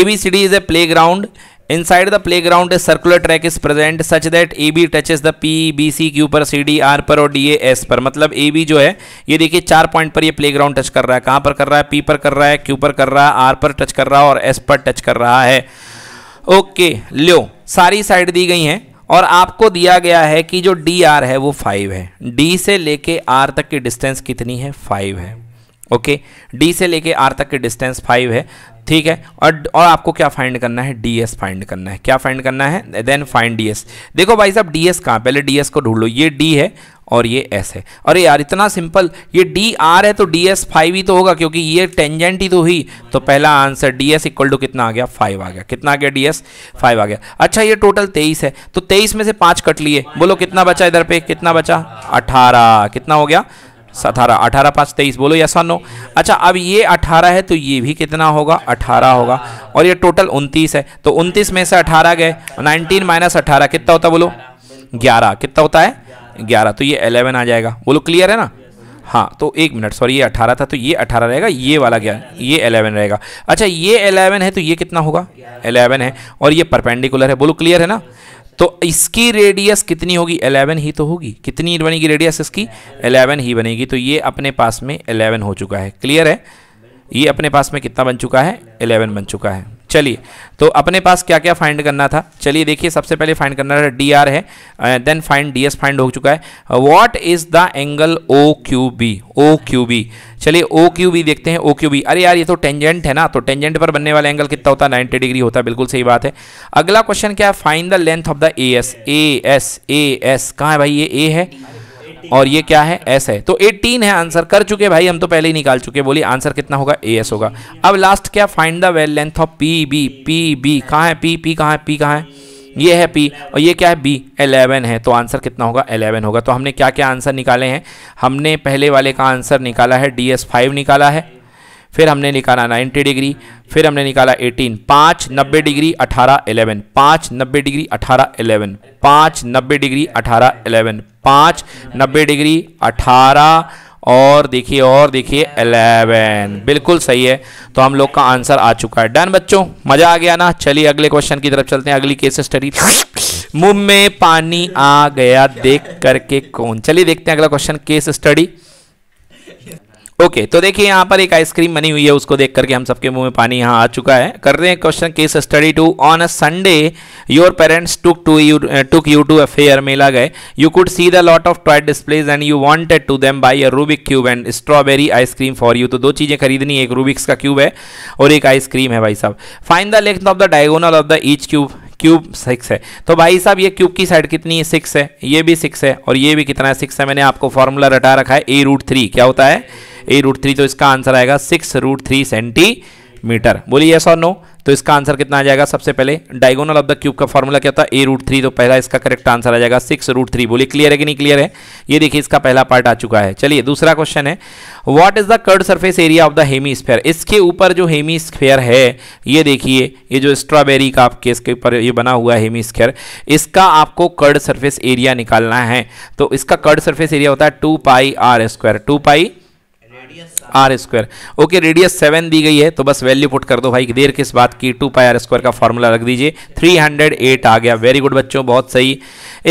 ABCD is a playground Inside the playground, a circular track is present such that AB touches the P, B, Q पर C, R पर और D, S पर मतलब AB जो है ये देखिए चार पॉइंट पर ये प्लेग्राउंड टच कर रहा है कहाँ पर कर रहा है P पर कर रहा है Q पर कर रहा है R पर टच कर रहा है और S पर टच कर रहा है ओके लो सारी साइड दी गई हैं और आपको दिया गया है कि जो डी आर है वो फाइव है डी से लेके आर तक की डिस्टेंस कितनी है फाइव है ओके डी से लेके आर तक की डिस्टेंस फाइव है ठीक है और और आपको क्या फाइंड करना है डी एस फाइंड करना है क्या फाइंड करना है देन फाइंड डी एस देखो भाई साहब डी एस कहाँ पहले डी एस को ढूंढ लो ये डी है और ये एस है अरे यार इतना सिंपल ये डी आर है तो डी एस फाइव ही तो होगा क्योंकि ये टेंजेंट ही तो हुई तो पहला answer D S equal to कितना आ गया फाइव आ गया कितना आ गया डी एस फाइव आ गया अच्छा ये टोटल तेईस है तो तेईस में से पाँच कट लिए बोलो कितना बचा इधर पे कितना बचा अठारह कितना हो गया अठारह अठारह पाँच तेईस बोलो या नो अच्छा अब ये अठारह है तो ये भी कितना होगा अठारह होगा और ये टोटल उनतीस है तो उनतीस में से अठारह गए नाइनटीन माइनस अठारह कितना होता बोलो ग्यारह कितना होता है ग्यारह तो ये अलेवन आ जाएगा बोलो क्लियर है ना हाँ तो एक मिनट सॉरी ये अठारह था तो ये अठारह रहेगा ये वाला क्या ये अलेवन रहेगा अच्छा ये अलेवन है तो ये कितना होगा अलेवन है और ये परपेंडिकुलर है बोलो क्लियर है ना तो इसकी रेडियस कितनी होगी 11 ही तो होगी कितनी बनेगी रेडियस इसकी 11 ही बनेगी तो ये अपने पास में 11 हो चुका है क्लियर है ये अपने पास में कितना बन चुका है 11 बन चुका है चलिए तो अपने पास क्या क्या फाइंड करना था चलिए देखिए सबसे पहले फाइंड करना था डी आर है then find D S find हो चुका है what is the angle O Q B O Q B चलिए ओ क्यू बी देखते हैं ओ क्यू बी अरे यार ये तो टेंजेंट है ना तो टेंजेंट पर बनने वाला एंगल कितना होता है नाइन्टी डिग्री होता है बिल्कुल सही बात है अगला क्वेश्चन क्या है find the length of the A S A S A S कहाँ है भाई ये ए है और ये क्या है एस है तो 18 है आंसर कर चुके भाई हम तो पहले ही निकाल चुके बोलिए आंसर कितना होगा ए एस होगा अब लास्ट क्या find the well length of P B P B कहाँ है पी पी कहाँ है पी कहाँ है ये है पी और ये क्या है बी एलेवन है तो आंसर कितना होगा एलेवन होगा तो हमने क्या क्या आंसर निकाले हैं हमने पहले वाले का आंसर निकाला है डी एस फाइव निकाला है फिर हमने निकाला 90 डिग्री फिर हमने निकाला 18 पाँच नब्बे डिग्री 18 11 पाँच नब्बे डिग्री 18 11 पाँच नब्बे डिग्री 18 11 पाँच नब्बे डिग्री 18 और देखिए और देखिए 11 बिल्कुल सही है तो हम लोग का आंसर आ चुका है डन बच्चों मज़ा आ गया ना चलिए अगले क्वेश्चन की तरफ चलते हैं अगली केस स्टडी मुंह में पानी आ गया देख करके कौन चलिए देखते हैं अगला क्वेश्चन केस स्टडी ओके तो देखिए यहाँ पर एक आइसक्रीम बनी हुई है उसको देख करके हम सबके मुंह में पानी यहाँ आ चुका है कर रहे हैं question case study two on a Sunday your parents took to you took you to a fair मेला गए you could see the lot of toy displays and you wanted to them buy a Rubik cube and strawberry ice cream for you तो दो चीज़ें खरीदनी एक रूबिक्स का क्यूब है और एक आइसक्रीम है भाई साहब find the length of the diagonal of the each cube cube six है तो भाई साहब ये क्यूब की साइड कितनी है सिक्स है ये भी सिक्स है और ये भी कितना है सिक्स है मैंने आपको फॉर्मूला रटा रखा है ए रूट थ्री क्या होता है ए रूट थ्री तो इसका आंसर आएगा सिक्स रूट थ्री सेंटीमीटर बोलिए यस और नो तो इसका आंसर कितना आ जाएगा सबसे पहले डायगोनल ऑफ द क्यूब का फॉर्मूला क्या था ए रूट थ्री तो पहला इसका करेक्ट आंसर आ जाएगा सिक्स रूट थ्री बोलिए क्लियर है कि नहीं क्लियर है ये देखिए इसका पहला पार्ट आ चुका है चलिए दूसरा क्वेश्चन है what is the curved surface area of the hemisphere इसके ऊपर जो हेमी स्फेयर है ये देखिए ये जो स्ट्रॉबेरी का आपके इसके ऊपर ये बना हुआ है हेमी स्फेयर इसका आपको कर्ड सर्फेस एरिया निकालना है तो इसका कर्ड सर्फेस एरिया होता है two pi R square two pi R square okay radius seven दी गई है तो बस वैल्यू पुट कर दो भाई देर किस बात की टू पाई आर स्क्वायर का फॉर्मूला रख दीजिए थ्री हंड्रेड एट आ गया वेरी गुड बच्चों बहुत सही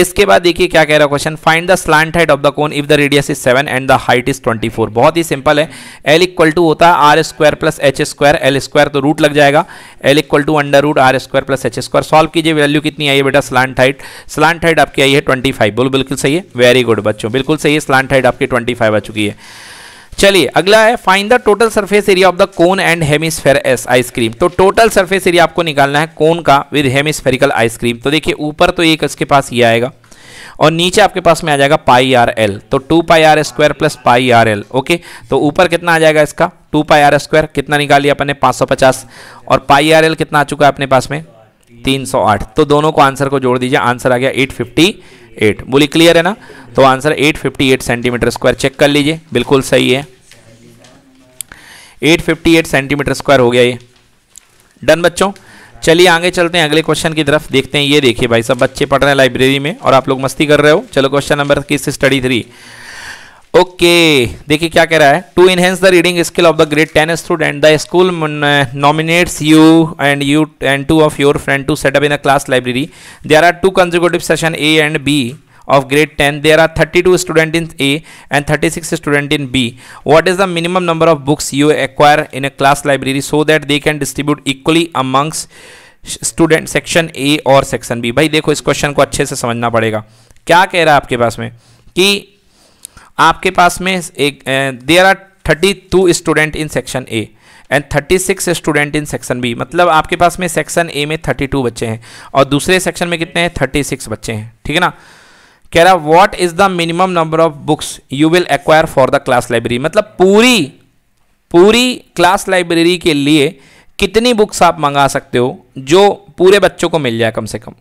इसके बाद देखिए क्या कह रहा question find the slant height of the cone if the radius is seven and the height is twenty four बहुत ही सिंपल है एल इक्वल टू होता है R square plus H square L square तो रूट लग जाएगा L equal to under root R square plus H square solve कीजिए वैल्यू कितनी आई है बेटा स्लांट हाइट स्लांट हाइट आपकी आई है ट्वेंटी फाइव बोलो बिल्कुल सही है वेरी गुड बच्चों बिल्कुल सही है स्लांट हाइट आपकी ट्वेंटी फाइव आ चुकी है चलिए अगला है find the total surface area of the cone and hemisphere as ice cream तो टोटल सरफेस एरिया आपको निकालना है कोन का विद हेमिसफेरिकल आइसक्रीम तो देखिए ऊपर तो एक इसके पास ये आएगा और नीचे आपके पास में आ जाएगा पाई आर एल तो two pi R square plus pi R L okay तो ऊपर कितना आ जाएगा इसका टू पाई आर स्क्वायर कितना निकाल लिया अपन सौ पचास और पाई आर एल कितना आ चुका है अपने पास में 308 तो दोनों को आंसर को जोड़ दीजिए आंसर आ गया फिफ्टी एट बोली क्लियर है ना तो answer eight centimetre square check कर लीजिए बिल्कुल सही है एट सेंटीमीटर स्क्वायर हो गया ये डन बच्चों चलिए आगे चलते हैं अगले क्वेश्चन की तरफ देखते हैं ये देखिए भाई सब बच्चे पढ़ रहे हैं लाइब्रेरी में और आप लोग मस्ती कर रहे हो चलो question number case study three okay देखिए क्या कह रहा है to enhance the reading skill of the grade ten student the school nominates you and you and two of your friend to set up in a class library there are two consecutive session A and B of ten there are thirty two student in A and thirty six student in B what is the minimum number of books you acquire in a class library so that they can distribute equally amongst student section A और सेक्शन बी भाई देखो इस क्वेश्चन को अच्छे से समझना पड़ेगा क्या कह रहा है आपके पास में कि आपके पास में एक there are thirty two student in section A and thirty six student in section B मतलब आपके पास में सेक्शन ए में थर्टी टू बच्चे हैं और दूसरे सेक्शन में कितने हैं थर्टी सिक्स बच्चे हैं ठीक है ना कह रहा what is the minimum number of books you will acquire for the class library मतलब पूरी पूरी क्लास लाइब्रेरी के लिए कितनी बुक्स आप मंगा सकते हो जो पूरे बच्चों को मिल जाए कम से कम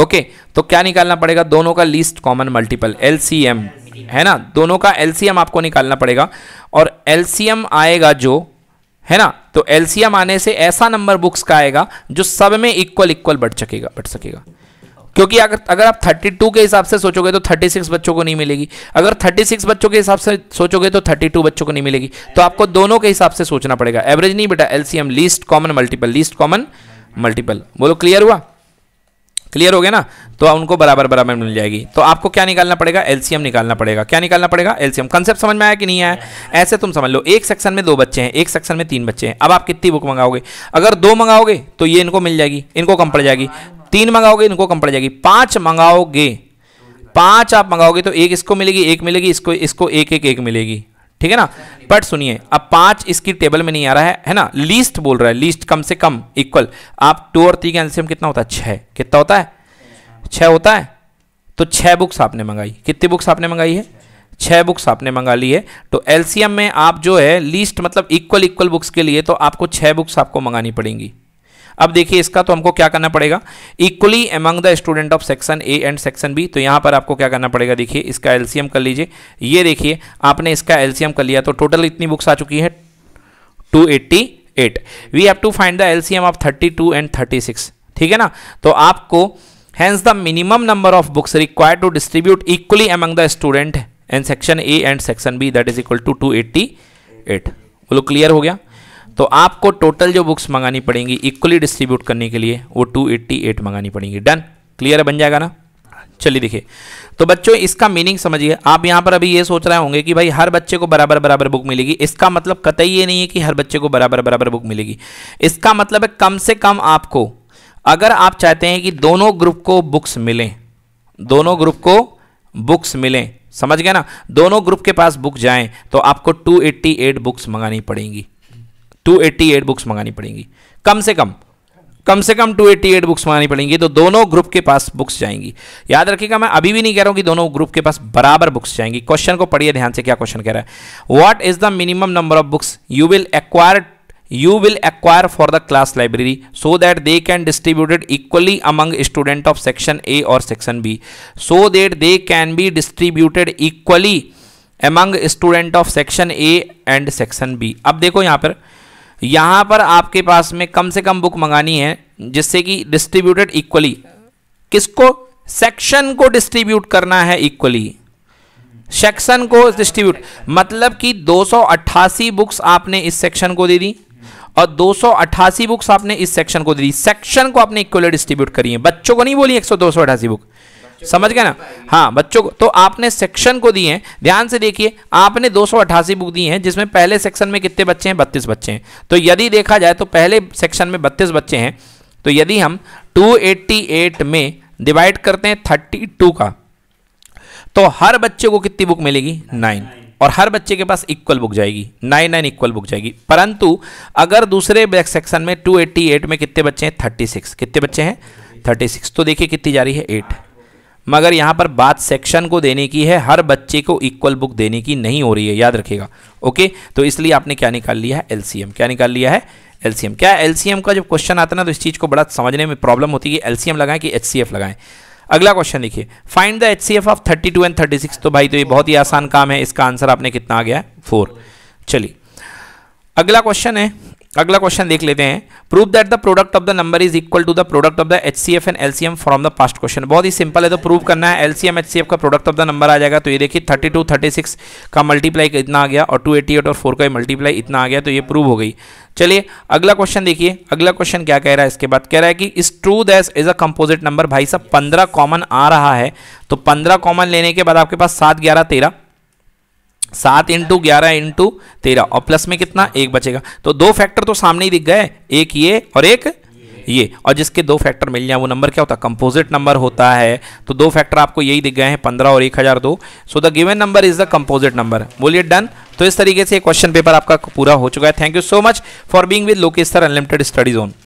ओके तो क्या निकालना पड़ेगा दोनों का least common multiple L C M है ना दोनों का एलसीएम आपको निकालना पड़ेगा और एलसीएम आएगा जो है ना तो एलसीएम आने से ऐसा नंबर बुक्स का आएगा जो सब में इक्वल इक्वल बढ़ सकेगा बढ़ सकेगा क्योंकि अगर अगर आप 32 के हिसाब से सोचोगे तो 36 बच्चों को नहीं मिलेगी अगर 36 बच्चों के हिसाब से सोचोगे तो 32 बच्चों को नहीं मिलेगी तो आपको दोनों के हिसाब से सोचना पड़ेगा एवरेज नहीं बेटा LCM least common multiple least common multiple बोलो क्लियर हुआ क्लियर हो गया ना तो उनको बराबर बराबर मिल जाएगी तो आपको क्या निकालना पड़ेगा एलसीएम निकालना पड़ेगा क्या निकालना पड़ेगा एलसीएम कंसेप्ट समझ में आया कि नहीं आया ऐसे तुम समझ लो एक सेक्शन में दो बच्चे हैं एक सेक्शन में तीन बच्चे हैं अब आप कितनी बुक मंगाओगे अगर दो मंगाओगे तो ये इनको मिल जाएगी इनको कम पड़ जाएगी तीन मंगाओगे इनको कम पड़ जाएगी पाँच मंगाओगे पाँच आप मंगाओगे तो एक इसको मिलेगी एक मिलेगी इसको इसको एक एक एक मिलेगी ठीक है ना बट सुनिए अब पांच इसकी टेबल में नहीं आ रहा है है ना लिस्ट बोल रहा है लिस्ट कम से कम इक्वल आप टू और थ्री का एल्सियम कितना होता है छह कितना होता है छह होता है तो छह बुक्स आपने मंगाई कितनी बुक्स आपने मंगाई है छह बुक्स आपने मंगा ली है तो एल्सियम में आप जो है लिस्ट मतलब इक्वल इक्वल बुक्स के लिए तो आपको छह बुक्स आपको मंगानी पड़ेंगी अब देखिए इसका तो हमको क्या करना पड़ेगा equally among the student of section A and section B तो यहां पर आपको क्या करना पड़ेगा देखिए इसका एलसीएम कर लीजिए ये देखिए आपने इसका एलसीएम कर लिया तो टोटल इतनी बुक्स आ चुकी है two eighty eight we have to find the LCM of thirty two and thirty six ठीक है ना तो आपको hence the minimum number of books require to distribute equally among the student and section A and section B that is equal to two eighty eight बोलो क्लियर हो गया तो आपको टोटल जो बुक्स मंगानी पड़ेंगी इक्वली डिस्ट्रीब्यूट करने के लिए वो 288 मंगानी पड़ेंगी डन क्लियर बन जाएगा ना चलिए देखिए तो बच्चों इसका मीनिंग समझिए आप यहाँ पर अभी ये सोच रहे होंगे कि भाई हर बच्चे को बराबर बराबर बुक मिलेगी इसका मतलब कतई ये नहीं है कि हर बच्चे को बराबर बराबर बुक मिलेगी इसका मतलब है कम से कम आपको अगर आप चाहते हैं कि दोनों ग्रुप को बुक्स मिलें दोनों ग्रुप को बुक्स मिलें समझ गया ना दोनों ग्रुप के पास बुक जाएं तो आपको 288 बुक्स मंगानी पड़ेंगी एट बुक्स मंगानी पड़ेंगी कम से कम कम से कम 288 बुक्स मंगानी पड़ेंगी तो दोनों ग्रुप के पास बुक्स जाएंगी याद रखिएगा मैं अभी भी नहीं कह रहा हूं कि दोनों ग्रुप के पास बराबर बुक्स जाएंगी क्वेश्चन को पढ़िए ध्यान से क्या क्वेश्चन कह रहा है what is the minimum number of books you will acquire you will acquire for the class library so that they can distributed equally among student of section A और section B so that they can be distributed equally among student of section A and section B अब देखो यहां पर यहां पर आपके पास में कम से कम बुक मंगानी है जिससे कि डिस्ट्रीब्यूटेड इक्वली किसको सेक्शन को डिस्ट्रीब्यूट करना है इक्वली सेक्शन को डिस्ट्रीब्यूट मतलब कि 288 बुक्स आपने इस सेक्शन को दे दी और 288 बुक्स आपने इस सेक्शन को दे दी सेक्शन को आपने इक्वली डिस्ट्रीब्यूट करी है बच्चों को नहीं बोली एक सौ बुक समझ गए ना हाँ बच्चों को तो आपने सेक्शन को दिए हैं ध्यान से देखिए आपने दो बुक दी हैं जिसमें पहले सेक्शन में कितने बच्चे हैं बत्तीस बच्चे हैं तो यदि देखा जाए तो पहले सेक्शन में बत्तीस बच्चे हैं तो यदि हम 288 में डिवाइड करते हैं 32 का तो हर बच्चे को कितनी बुक मिलेगी नाइन और हर बच्चे के पास इक्वल बुक जाएगी नाइन नाइन इक्वल बुक जाएगी परंतु अगर दूसरे बैक सेक्शन में 288 में कितने बच्चे हैं 36 कितने बच्चे हैं 36 तो देखिए कितनी जा रही है एट मगर यहाँ पर बात सेक्शन को देने की है हर बच्चे को इक्वल बुक देने की नहीं हो रही है याद रखिएगा ओके तो इसलिए आपने क्या निकाल लिया है एलसीएम क्या निकाल लिया है एलसीएम क्या एलसीएम का जब क्वेश्चन आता है ना तो इस चीज़ को बड़ा समझने में प्रॉब्लम होती है कि एलसीएम लगाएं कि एच लगाएं अगला क्वेश्चन देखिए find the HCF of two and six तो भाई तो ये बहुत ही आसान काम है इसका आंसर आपने कितना आ गया है फोर चलिए अगला क्वेश्चन है अगला क्वेश्चन देख लेते हैं proof that the product of the number is equal to the product of the H C F and L C M from the past question बहुत ही सिंपल है तो प्रूफ करना है L C M H C F का प्रोडक्ट ऑफ द नंबर आ जाएगा तो ये देखिए थर्टी टू थर्टी सिक्स का मल्टीप्लाई इतना आ गया और टू एटी एट और फोर का मल्टीप्लाई इतना आ गया तो ये प्रूव हो गई चलिए अगला क्वेश्चन देखिए अगला क्वेश्चन क्या कह रहा है इसके बाद कह रहा है कि इस true this is a composite number भाई साहब पंद्रह कॉमन आ रहा है तो पंद्रह कॉमन लेने के बाद आपके पास सात ग्यारह तेरह सात इंटू ग्यारह इंटू तेरह और प्लस में कितना एक बचेगा तो दो फैक्टर तो सामने ही दिख गए एक ये और एक ये और जिसके दो फैक्टर मिल जाए वो नंबर क्या होता है कंपोजिट नंबर होता है तो दो फैक्टर आपको यही दिख गए हैं पंद्रह और एक हज़ार दो सो the given number is the composite number बोलिए डन तो इस तरीके से क्वेश्चन पेपर आपका पूरा हो चुका है thank you so much for being with लोकेस्तर अनलिमिटेड स्टडी जोन